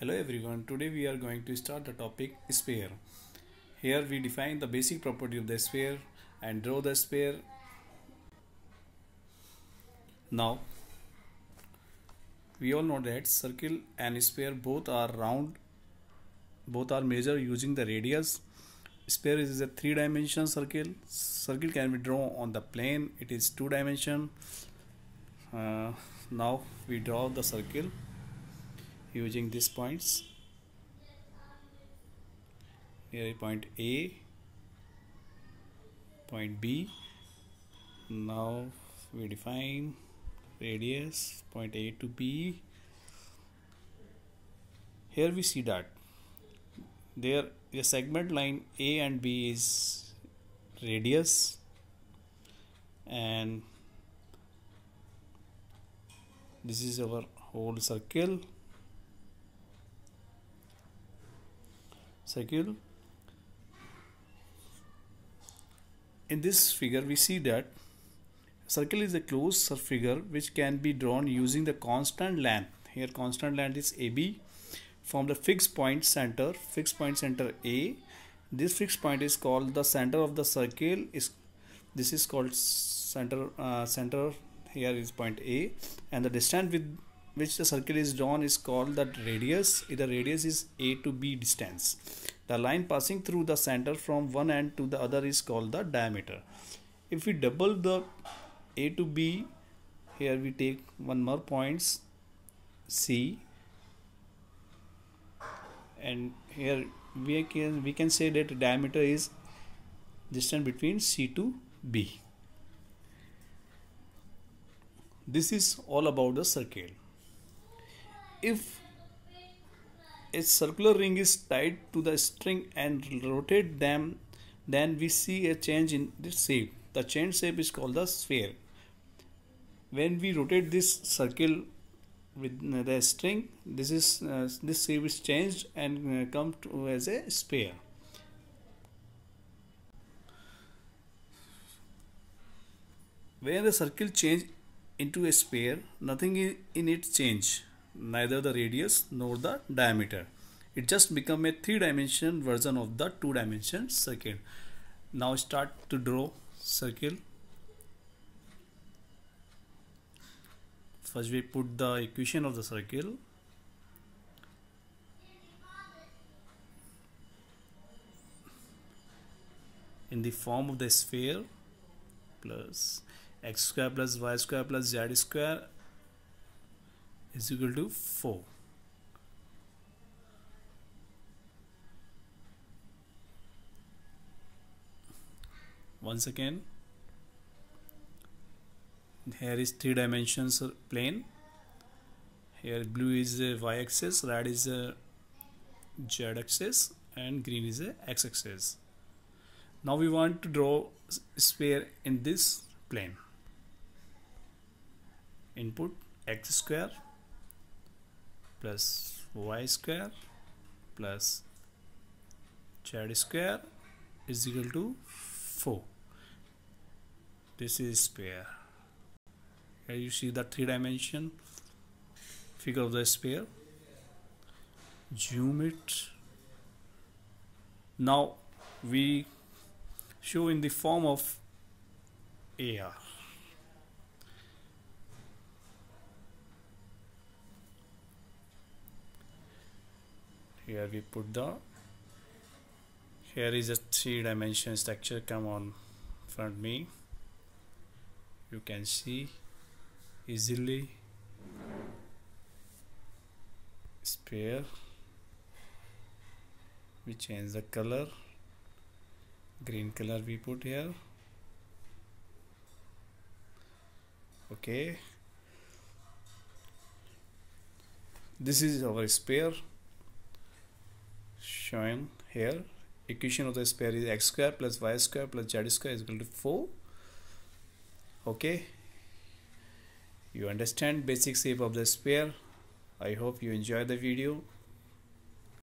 Hello everyone, today we are going to start the topic sphere. Here we define the basic property of the sphere and draw the sphere. Now, we all know that circle and sphere both are round, both are measured using the radius. Sphere is a three dimensional circle. Circle can be drawn on the plane, it is two dimension. Uh, now we draw the circle using these points here point A point B now we define radius point A to B here we see that there the segment line A and B is radius and this is our whole circle In this figure we see that circle is a closed figure which can be drawn using the constant length. Here constant length is AB from the fixed point center, fixed point center A. This fixed point is called the center of the circle is this is called center uh, center here is point A and the distance with which the circle is drawn is called the radius. The radius is a to b distance. The line passing through the center from one end to the other is called the diameter. If we double the a to b, here we take one more points c and here we can we can say that diameter is distance between c to b this is all about the circle if a circular ring is tied to the string and rotate them then we see a change in the shape the change shape is called the sphere when we rotate this circle with the string this is uh, this shape is changed and uh, come to as a sphere when the circle change into a sphere nothing in it change neither the radius nor the diameter it just become a three dimension version of the two dimension circle now start to draw circle first we put the equation of the circle in the form of the sphere plus x square plus y square plus z square is equal to 4. Once again, here is three dimensions plane. Here blue is a y axis, red is a z axis and green is a x axis. Now we want to draw sphere in this plane. Input x square plus y square plus z square is equal to 4 this is sphere here you see the three dimension figure of the sphere zoom it now we show in the form of AR here we put the here is a three dimension structure come on front me you can see easily sphere we change the color green color we put here okay this is our sphere Showing here equation of the sphere is x square plus y square plus z square is equal to 4 okay you understand basic shape of the sphere i hope you enjoy the video